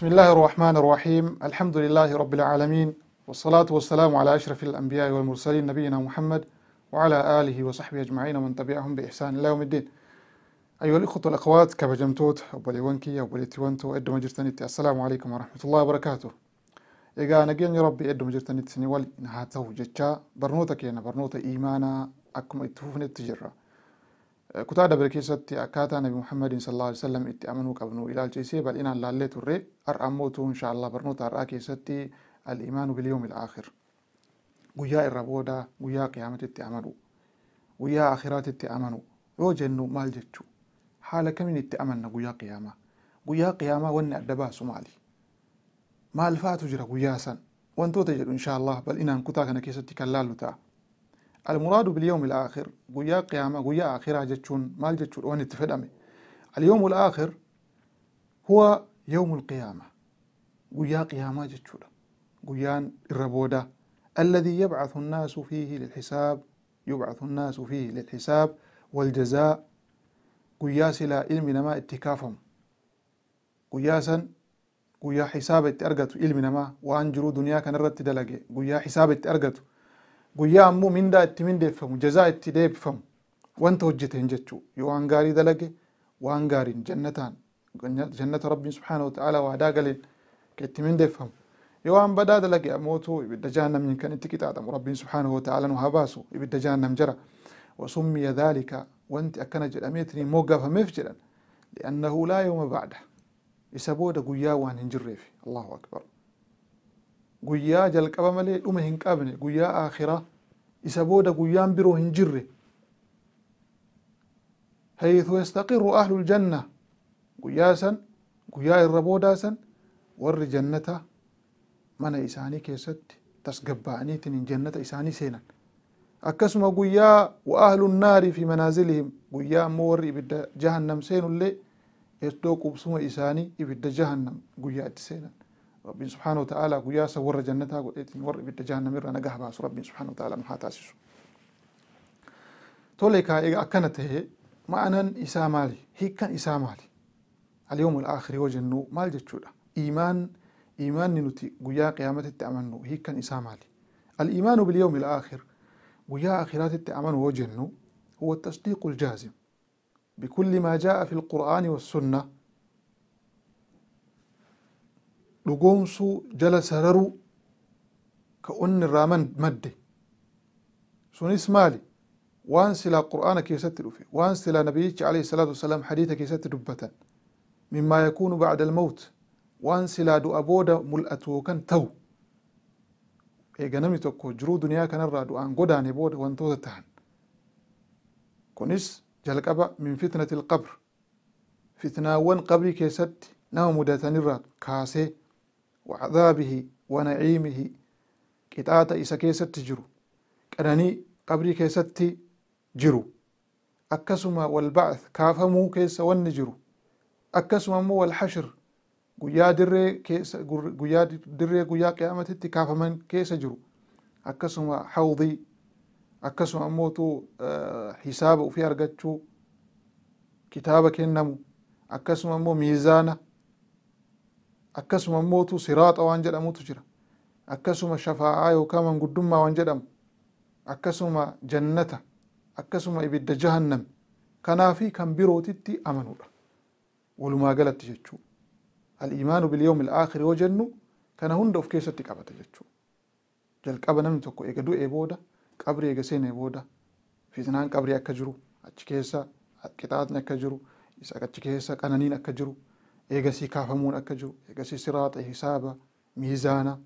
بسم الله الرحمن الرحيم الحمد لله رب العالمين والصلاة والسلام على أشرف الأنبياء والمرسلين نبينا محمد وعلى آله وصحبه أجمعين ومن تبعهم بإحسان الله يوم الدين أيها الإخوة والأخوات جمتوت أبولي كبجمتوت أبولي تيوانتو إدو مجرتنيت السلام عليكم ورحمة الله وبركاته إيقا نجين ربي إدو مجرتنيت سنوال إنها جتشا برنوتا كينا برنوتا إيمانا أكم إتفوفني التجرة كتاب دبر كيستي أكاد النبي محمد صلى الله عليه وسلم إتى أمنه إلى الجيسي بل إن الله لي تري أر أموته إن شاء الله برنو تر أكيستي الإيمان باليوم الآخر ويا الربودا ويا قيامة إتى أمنه ويا آخرات إتى أمنه يو جنو مال جتشو حال كم إتى أمنه ويا قيامة ويا قيامة ون أدبا سمالي مال فاتو جرى ويا سن ون توتجر إن شاء الله بل إن كتاب أنا كيستي كلا لتا المراد باليوم الآخر قويا قيامة قويا آخرة جتشون ما جتشون وان اتفدامي اليوم الآخر هو يوم القيامة قويا قيامة جتشون قويان الربودة الذي يبعث الناس فيه للحساب يبعث الناس فيه للحساب والجزاء قياس لا علم نما اتكافهم قياسا قويا حساب اتأرقت علم نما وانجرو دنيا كان الرد دلقي حساب اتأرقتوا guyyaa ammoo mindaa itti mindeeffamu jazaa itti deebifamu wanta hojjeteen jechuu yoo waan gaarii dalage waan gaariin jannataan jannata rabbiin subhaana wata'aalaa waadaa galeen ka itti mindeeffamu yoo waan badaa dalage ammoo ibidda jaannamni kan itti qixaaxamu rabbiin subhaana wata'aalaa nu haa baasu ibidda jaannam jira wasummiya dhaalika wanti akkana jedhameetin immoo gaafameef jedhan li'annahu laa yooma ba'da isa booda guyyaa waan hin jirreef allahu akbar guyyaa jalqaba malee dhuma hin qabne guyyaa akhiraa isa booda guyyaan biroo hin jirre haythu yastaqirru ahlu ljanna guyyaa san guyyaa irra boodaa san warri jannata mana isaanii keessatti tasgabbaa'aniitiin jannata isaanii seenan akkasuma guyyaa wa ahlu nnaari fi manaazilihim guyyaa ammoo warri ibidda jahannam seenullee iddoo qubsuma isaanii ibidda jahannam guyyaa itti seenan ربي سبحانه وتعالى قياسة ور جنتها قديتين ور بالتجهنم مرة نجح بها رب سبحانه وتعالى ما حاتاسيسو توليكا إيجا أكنته ما أنا إسامالي هي كان إسامالي اليوم الآخر وجنو ما الجتشولة إيمان إيمان نوتي قيا قيامة التأمنو هي كان إسامالي الإيمان باليوم الآخر ويا آخرات التأمن وجنو هو التصديق الجازم بكل ما جاء في القرآن والسنة dhugoomsuu jala sararuu ka onni irraa madde sunis maali waan silaa qur'aana keessatti dhufe waan silaa nabiyyichi alayhi salaatu wasalaam hadiisa keessatti dubbatan mimmaa yakuunu bacda almawt waan silaa du'a booda mul'atu yookan ta'u eega namni tokko jiruu duniyaa kanarraa du'aan godaane booda wantoota ta'an kunis jalqaba min fitnati alqabr fitnaawwan qabrii keessatti nama mudatanirraa kaasee وعذابه ونعيمه كتاتا إسا كيست جرو كناني قبري كيست جرو أكسما والبعث كافمو كيس والنجرو أكسما مو والحشر قيا دري كيس قيا دري قيا قيامة كافمن كيس جرو أكسما حوضي أكسما موتو آه، حساب وفي أرقاتشو كتابك إنمو أكسما مو ميزانه akkasuma mootu siraaxa waan jedhamutu jira akkasuma shafaa'aa yookaan guddummaa waan jedhamu akkasuma jannata akkasuma ibidda jahannam kanaafi kan birootitti amanuudha walumaa galatti jechuu al imaanu bilyawmi al jennu kana hunda of keessatti qabata jechuu jalqaba namni tokko eega du'ee booda qabri eega seenee booda fitnaan qabri akka jiru achi keessa qixaaxni akka jiru achi keessa qananiin akka jiru يقسي كافمون أكجو يقسي صراط حسابة ميزانة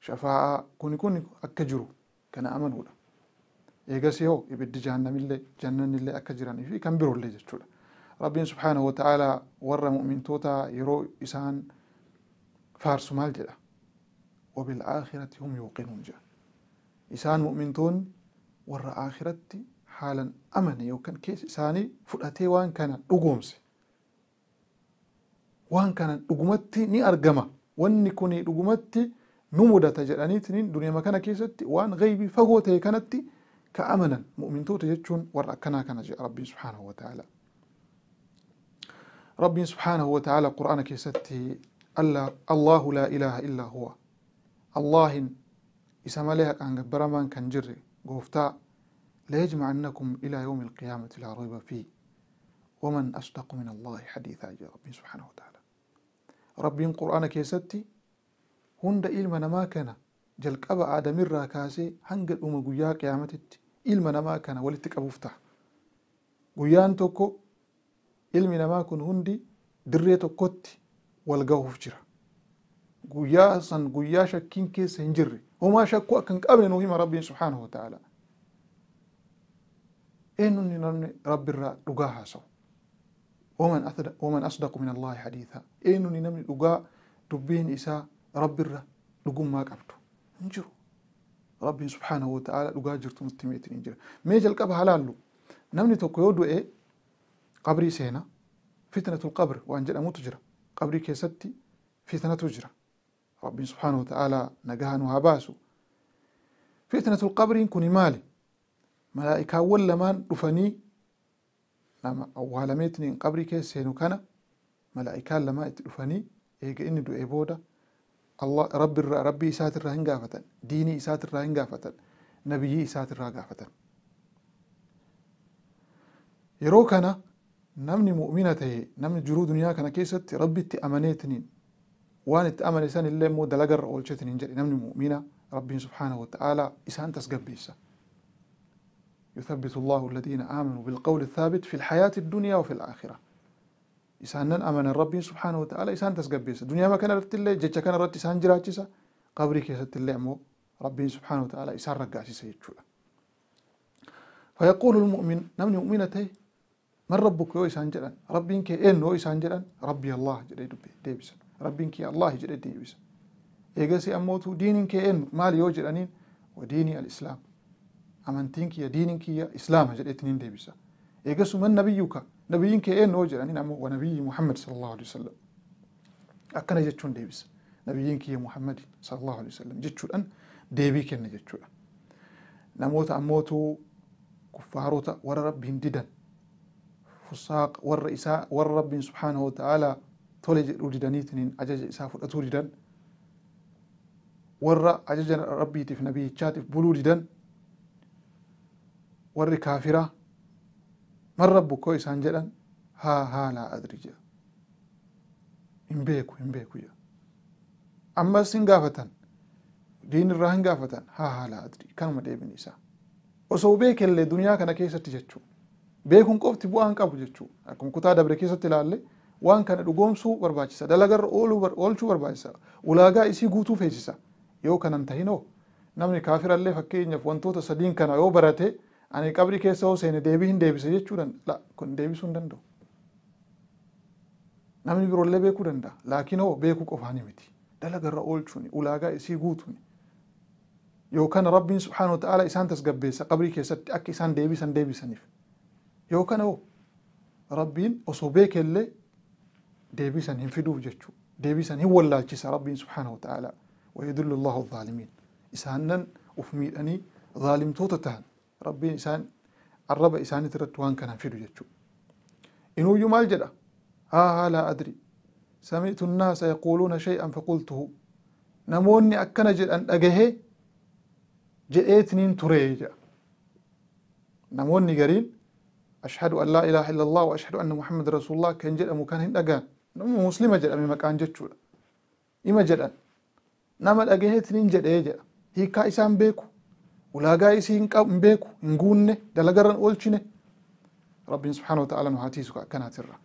شفاعة كوني كوني أكجرو كان أمن له يقسي هو يبدي جهنم من اللي جنن اللي أكجران في كم برو اللي جتشو ربين سبحانه وتعالى ورى مؤمن توتا يرو إسان فارس مال جدا وبالآخرة هم يوقنون جا إسان تون ورى آخرتي حالا أمن يوكن كيس إساني فلأتي وان كان أقومسي waan kanan dhugumatti ni argama wanni kun dhugumatti nu mudata jedhaniitiin duniyama kana keessatti waan gaybii fagoo ta'e kanatti ka amanan mu'mintoota jechuun warra akkanaa kana jedha rabbiin subhaanahu wa ta'ala. ربي سبحانه وتعالى قرآن كيستي ألا الله لا إله إلا هو الله إسم عليها أن برمان كان جري قوفتا ليجمعنكم إلى يوم القيامة لا ريب فيه ومن أصدق من الله حديثا يا ربي سبحانه وتعالى rabbiin qur'aana keessatti hunda ilma namaa kana jalqaba aadamirraa kaasee hanga dhuma guyyaa qiyaamatitti ilma namaa kana walitti qabuuf ta'a guyyaan tokko ilmi namaa kun hundi dirree tokkotti wal gahuuf jira guyyaa san guyyaa shakkiin keessa hin jirre homaa shakkuu akka hin qabne nuu hima rabbiin subhaanahu wa ta'ala eenyuun namni rabbiirraa dhugaa haasawu waman asdaqu min Allah hadiitha eenyuun namni dhugaa dubbiin isaa rabbirra dhugummaa qabdu hin jiru rabbiin subhaanahu wata'ala dhugaa jirtu nutti himeetiin hin jira mee jalqaba halaallu namni tokko yoo du'e qabrii seena fitnatul qabr waan jedhamutu jira qabrii keessatti fitnatu jira rabbiin subhaanahu wata'ala nagaha nu haa baasu fitnatul qabriin kuni maali malaa'ikaawwan lamaan dhufanii nama awwaalameetin hin qabri keessa seenu kana malaa'ikaan lamaa itti dhufanii eega inni du'e booda rabbiirraa rabbii isaatirraa hin gaafatan diinii isaatirraa hin gaafatan nabiyyii isaatirraa gaafatan yeroo kana namni mu'mina ta'e namni jiruu duniyaa kana keessatti rabbitti amaneetiniin waan itti amane san illee immoo dalagarra oolchetiniin jedhe namni mu'mina rabbiin subhaanahu wa ta'aalaa isaan tasgabbeessa يثبت الله الذين آمنوا بالقول الثابت في الحياة الدنيا وفي الآخرة إسانا أمن الرب سبحانه وتعالى إسان تسقبيس دنيا ما كان رت الله جج كان رت إسان جراتيسا قبري كيست الله مو رب سبحانه وتعالى إسان رقاسيسا يجولا فيقول المؤمن نمني مؤمنته من ربك يو إسان جلن ربينك إن يو إسان جلن ربي الله جلي ديبسا ربينك الله جلي ديبسا إيقاسي أموتو دينك إن مالي يو جلنين وديني الإسلام amantiin kiyya diiniin kiyya islaama jedheetiniin deebisa eegasuman nabiyyuka nabiyyiin kee eenyoo jedhaniin ammoo wa nabiyyi muhammad sallallahu alaihi wasallam akkana jechuun deebisa nabiyyiin kiyya muhammad sallallahu alaihi wasallam jechuudhaan deebii kenna jechuudha namoota ammootu kuffaarota warra rabbiin didan fusaaq warra isaa warra rabbiin subhaanahu wa ta'aalaa tole jedhuu didaniitiniin ajaja isaa fudhatuu didan warra ajaja rabbiitiif nabiyyichaatiif buluu didan warri kaafiraa mara rabbu isaan jedhan haa haa laa adri jedha beeku beeku ammas hin gaafatan diin irraa hin gaafatan haa haa laa adri kanuma deebin osoo beekellee duniyaa kana keessatti jechuun beekuun qofti bu'aan qabu jechuu akkuma kutaa dabre keessatti ilaalle waan kana dhugoomsuu barbaachisa dalagarra oolchuu barbaachisa ulaagaa isii guutuu feesisa yoo kanan tahinoo namni kaafirallee fakkeenyaaf wantoota sadiin kana yoo barate ani qabri keessa hoo seene deebii hin deebise jechuudhaan la kun deebisuu hin danda'u. Namni biroollee beekuu danda'a laakiin hoo beekuu qofaani miti dalagarra oolchuuni ulaagaa isii guutuuni yookaan rabbiin subhaanahu wa ta'ala isaan tasgabbeessa qabrii keessatti akka isaan deebisan deebisaniif yookaan hoo rabbiin osoo beekellee deebisan hin fiduuf jechuudha. ديبيسان هو الله كيس ربي سبحانه وتعالى ويدل الله الظالمين إسانا أفميدني ظالم توتتهن rabbiin isaan arraba isaaniit irratti waan kanaan fidu jechuudha inuuyyuu maal jedha haa haa laa adri samiitu nnaasa yaquuluuna shay'an faqultuhu namoonni akkana jedhan dhagahe jedheetiniin turee jedha namoonni gariin ashhadu an laa ilaaha illa allah wa ashhadu anna muhammad rasulullah kan jedhamu kan hin dhagaan nama muslima jedhame maqaan jechuudha ima jedhan nama dhagaheetiniin jedhee jedha hiikaa isaan beeku ulaagaa isii hin beeku hin guunne dalagarran oolchine rabbiin subhaana wataala nu haa tiisu akkanaatirra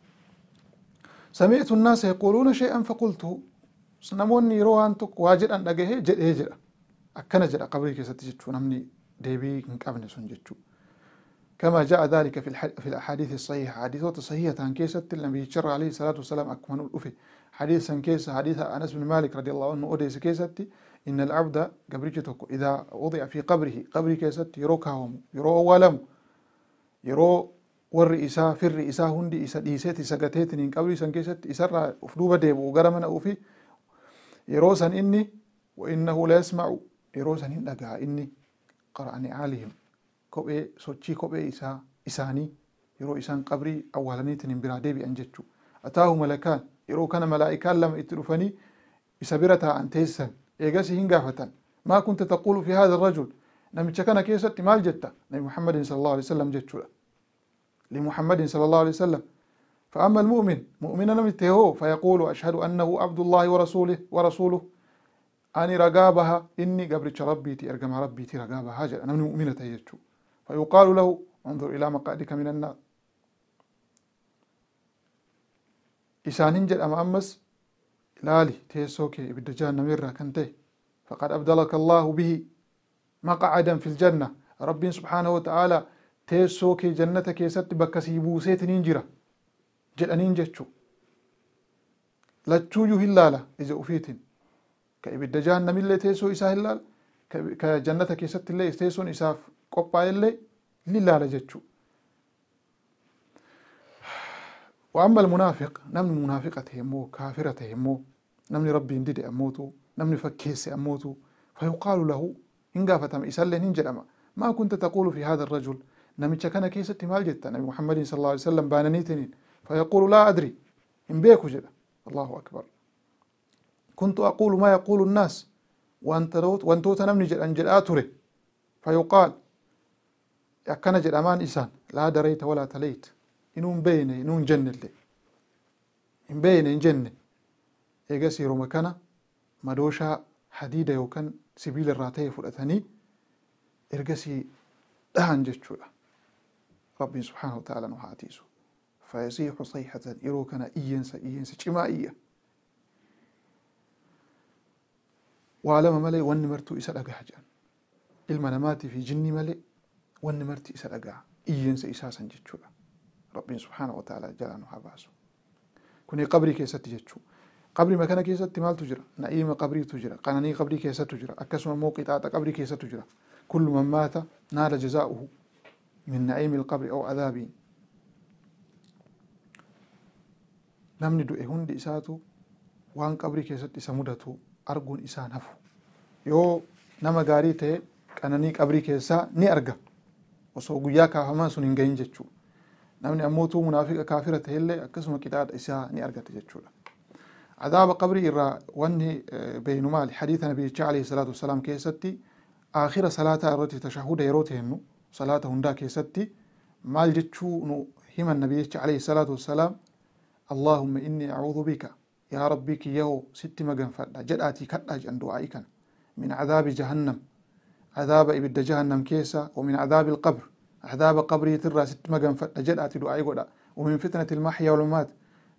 sami'tu nnaasa yaquuluuna shay'an faqultu namoonni yeroo waan tokko waa jedhan dhagahee jedhee jedha akkana jedha qabrii keessatti jechuu namni deebii hin qabne sun jechuu كما جاء ذلك في الح... في الاحاديث الصحيحه حديثوت صحيحه كيست النبي شر عليه الصلاه والسلام اكمن الافي حديث عن كيس حديث انس بن مالك رضي الله عنه اودي كيست ان العبد قبرجتك اذا وضع في قبره قبر كيست يرو يرو ولم يرو والرئيسا في الرئيسا هندي إسا ديسيتي إن قبري سنكيست كيست إسرع أفدوبة ديبو غرمنا أوفي يروسن إني وإنه لا يسمع يروسن إن إني قرأني عليهم kophee sochii kophee isaa isaanii yeroo isaan qabrii awwaalaniitiin hin biraa deebi'an jechuudha. Ataahu malakaan yeroo kana malaa'ikaan lama itti dhufanii isa bira taa'an teessan eegas hin gaafatan. Maa kunta taquulu fi haadha rajul namicha kana keessatti maal jetta nabi Muhammadin sallallahu alaihi wasallam jechuudha. لمحمد صلى الله عليه وسلم فأما المؤمن مؤمنا متهو فيقول أشهد أنه عبد الله ورسوله ورسوله أني رقابها إني قبرت ربي تي أرقم ربي تي رقابها جل أنا من مؤمنة يجتشو فيقال له انظر إلى مقعدك من النار isaaniin jedhama ammas ilaali teessoo kee ibidda jaannamirraa kan ta'e faqad abdalaka allaahu bihi maqacadan fi ljanna rabbiin subhaanahu wata'aalaa teessoo kee jannata keessatti bakka sii buuseetiniin jira jedhaniin jechu lachuuyyuu hin laala ija ufiitin ka ibidda jaannamillee teessoo isaa hin ka jannata keessatti illee teessoon isaaf qophaa'ellee ni ilaala jechuu وأما المنافق نمن منافقة همو كافرة همو نمن ربي اندد أموتو نمن فكيس أموتو فيقال له إن قافتم إسالة ننجلما ما كنت تقول في هذا الرجل نمن كان كيسة مال جدا نبي محمد صلى الله عليه وسلم باننيتنين فيقول لا أدري إن بيكو جدا الله أكبر كنت أقول ما يقول الناس وأنت روت وأنت نمن جل أنجل آتري فيقال akkana jedhamaan isaan laa darayta walaa talayt inuu hin beeyne inuu hin jennelle hin beeyne hin jenne eegas yeruma kana madooshaa hadiida yookaan sibiila irraa ta'e fudhatanii ergasii dhahan jechuudha rabbiin subhaanahu ta'ala nu haatiisu fayasiixu sayhatan yeroo kana iyyeensa iyyeensa cimaa iyya waa lama malee wanni martuu isa dhagaha jedhan ilma namaatii fi jinni malee wanni marti isa dhaga'a iyyeensa isaa san jechuudha rabbiin subhaana wa ta'ala jalaa nu haa baasu kuni qabrii keessatti jechuudha qabri makana keessatti maaltu jira na'iima qabriitu jira qananii qabrii keessattu jira akkasuma immoo qixaaxa qabrii keessattu jira kullu man maata naala jazaa'uhu min na'iimi alqabri aw adaabiin namni du'e hundi isaatu waan qabrii keessatti isa mudatu arguun isaa nafu yoo nama gaarii ta'e qananii qabrii keessaa ni arga osoo guyyaa kaafamaa sun hin gahin jechuudha. Namni ammoo utuu munaafiqa kaafira ta'ellee akkasuma qixaadha isaa ni argata jechuudha. عذاب قبر إرى وني بينما حديث النبي عليه الصلاة كيستي آخر صلاة التي تشهد يروتهن صلاة هندا كيستي مال جتشو هما النبي عليه الصلاة اللهم إني أعوذ بك يا ربك يو ست مجنفة جدأتي كتاج أن دعائك من عذاب جهنم عذاب ibidda jahannam keessa ومن عذاب القبر عذاب قبر يترى ست مغنفدha jedhaati du'aa godha ومن فتنة المحيا والممات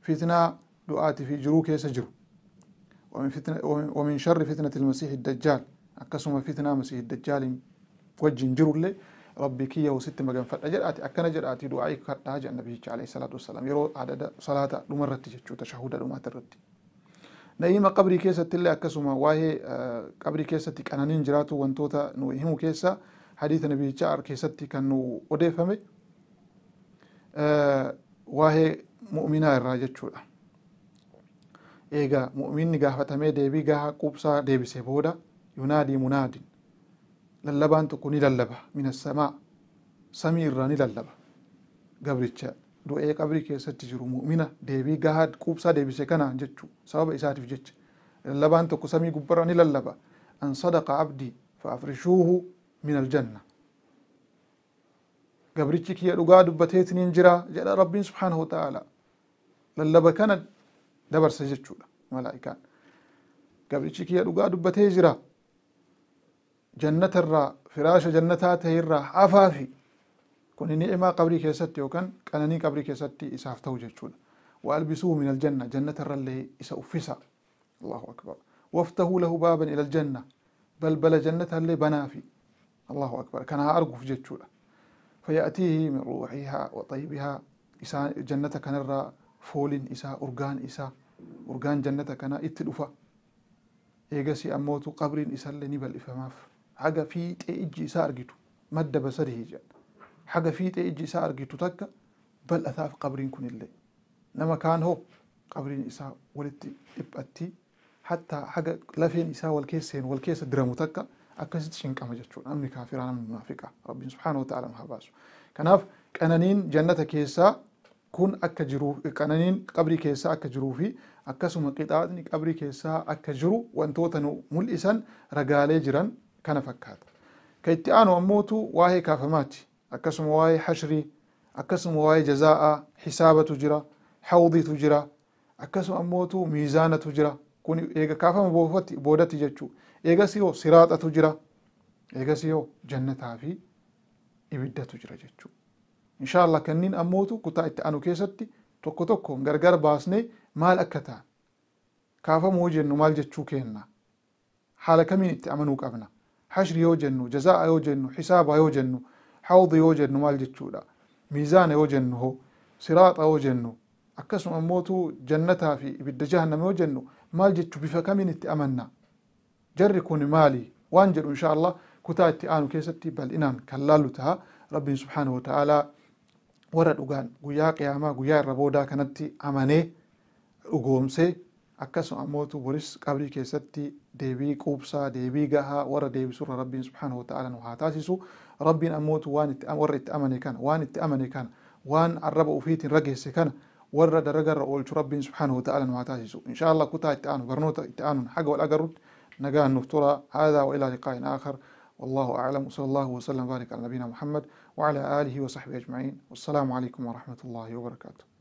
فتنة دعاتي في جروك يسجر ومن, فتنة ومن شر فتنة المسيح الدجال أكسم فتنة مسيح الدجال وجه جرو لي ربي كي وست مجان فأجرأتي أكن جرأتي دعائي كتاج النبي عليه الصلاة والسلام يرو عدد صلاة لمرتي تشهد لما ترتي Na'ima qabrii keessatti illee akkasuma waa'ee qabrii keessatti qananiin jiraatu wantoota nu himu keessa hadiisa nabiyyicha keessatti kan nu odeeffame waa'ee mu'minaa irraa jechuudha. Eega mu'minni gaafatamee deebii gaha qubsaa deebisee booda yunaadii munaadin lallabaan tokko ni lallaba minasamaa samii irraa ni lallaba gabricha du'ee qabrii keessatti jiru mu'mina deebii gahaa quubsaa deebise kana jechu sababa isaatiif jecha lallabaan tokko samii gubbarra ni lallaba an sadaqa abdii fa afrishuuhu min aljanna gabrichi kiyya dhugaa dubbateetiniin jira jedha rabbiin subhaanahu ta'ala lallaba kana dabarse jechuudha malaa'ikaan gabrichi kiyya dhugaa dubbatee jira jannatarraa firaasha jannataa ta'e irraa hafaafi kuni ni'eemaa qabrii keessatti yookaan qananii qabrii keessatti isaaf tahuu jechuudha waalbisu uuminaal janna jannata rrallee isa uffisa waftuhuu lhubaaban ilaal janna balbala jannatalle banaafi kan haa arguuf jechuudha fayyaatiin mi'uu waaqaybihaa isaan jannata kanarraa fooliin isaa urgaan isaa urgaan jannata itti dhufa eegasii ammootu qabriin isaallee ni bal'ifamaaf xagga fiixee ijji isaa argitu madda basariija. حاجة في تي إجي سار جيتو بل أثاف قبرين كون اللي نما كان هو قبرين إسا ولدت إبقتي حتى حاجة لفين إسا والكيسين والكيس درامو تكا أكسد شنك أما جتشون أمني كافر أنا من منافقة رب سبحانه وتعالى محباسو كناف كأنانين جنة كيسا كون أكا جروف كأنانين قبري كيسا أكا جروفي أكسو مقيتاتني قبري كيسا أكا جرو وانتوتنو ملئسا رقالي جران كان كيتي آنو أموتو واهي كافماتي akkasuma waa'ee hashrii akkasuma waa'ee jazaa'a hisaabatu jira hawdiitu jira akkasuma ammootu miizaanatu jira kun eega kaafama boofatti boodatti jechuu eegas yoo siraaxatu jira eegas yoo jannataa fi ibiddatu jira jechuu insha allah kanniin ammootu kutaa itti anu keessatti tokko tokko gargar baasnee maal akka ta'an yoo jennu maal jechuu kenna haala kamiin itti amanuu qabna hashri yoo jennu jazaa'a yoo jennu hisaaba yoo jennu حوضي وجنو مال جتشودا ميزان وجنه صراط وجنه أكسم أموتو جنتها في بد جهنم وجنه مال جتشو بفكمين اتأمنا جركون مالي وانجر إن شاء الله كتا اتآن كيستي بل إنان كلالتها ربي سبحانه وتعالى ورد أغان قيا قياما قيا الربودا كانت أماني أقومسي akkasuma ammoo boris qabrii keessatti deebii quubsaa deebii gahaa warra deebisurra rabbiin subhaanahu ta'ala nu haa taasisu rabbiin ammoo warra itti amane kana waan itti amane kana waan arraba ofiitiin rageesse kana warra daragarra oolchu rabbiin subhaanahu ta'ala nu haa taasisu inshaa allah kutaa itti aanu barnoota itti aanuun haga wal agarrutti nagaan nuuf tura haadaa wa ilaa liqaa'in aakhar والله أعلم وصلى الله وسلم وبارك على نبينا محمد وعلى آله وصحبه أجمعين والسلام عليكم ورحمة الله وبركاته